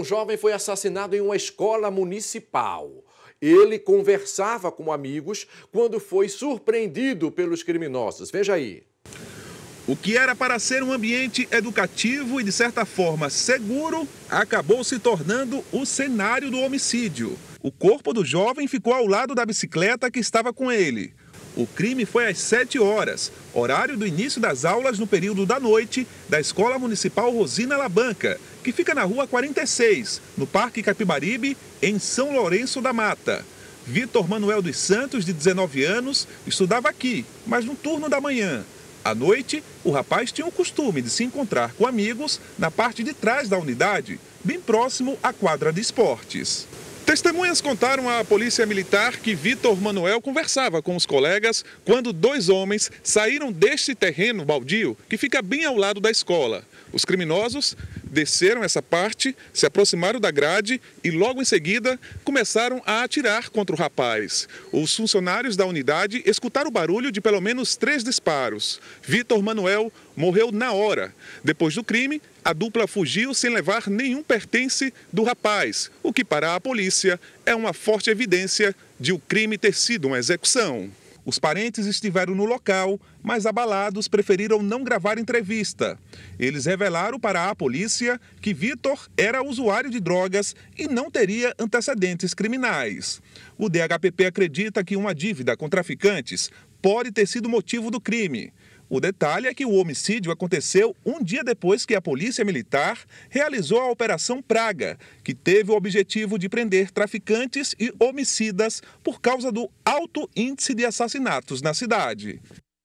Um jovem foi assassinado em uma escola municipal. Ele conversava com amigos quando foi surpreendido pelos criminosos. Veja aí. O que era para ser um ambiente educativo e, de certa forma, seguro, acabou se tornando o cenário do homicídio. O corpo do jovem ficou ao lado da bicicleta que estava com ele. O crime foi às 7 horas, horário do início das aulas no período da noite da Escola Municipal Rosina Labanca, que fica na rua 46, no Parque Capibaribe, em São Lourenço da Mata. Vitor Manuel dos Santos, de 19 anos, estudava aqui, mas no turno da manhã. À noite, o rapaz tinha o costume de se encontrar com amigos na parte de trás da unidade, bem próximo à quadra de esportes. Testemunhas contaram à polícia militar que Vitor Manuel conversava com os colegas quando dois homens saíram deste terreno baldio que fica bem ao lado da escola. Os criminosos desceram essa parte, se aproximaram da grade e logo em seguida começaram a atirar contra o rapaz. Os funcionários da unidade escutaram o barulho de pelo menos três disparos. Vitor Manuel morreu na hora. Depois do crime, a dupla fugiu sem levar nenhum pertence do rapaz, o que para a polícia é uma forte evidência de o crime ter sido uma execução. Os parentes estiveram no local, mas abalados preferiram não gravar entrevista. Eles revelaram para a polícia que Vitor era usuário de drogas e não teria antecedentes criminais. O DHPP acredita que uma dívida com traficantes pode ter sido motivo do crime. O detalhe é que o homicídio aconteceu um dia depois que a Polícia Militar realizou a Operação Praga, que teve o objetivo de prender traficantes e homicidas por causa do alto índice de assassinatos na cidade.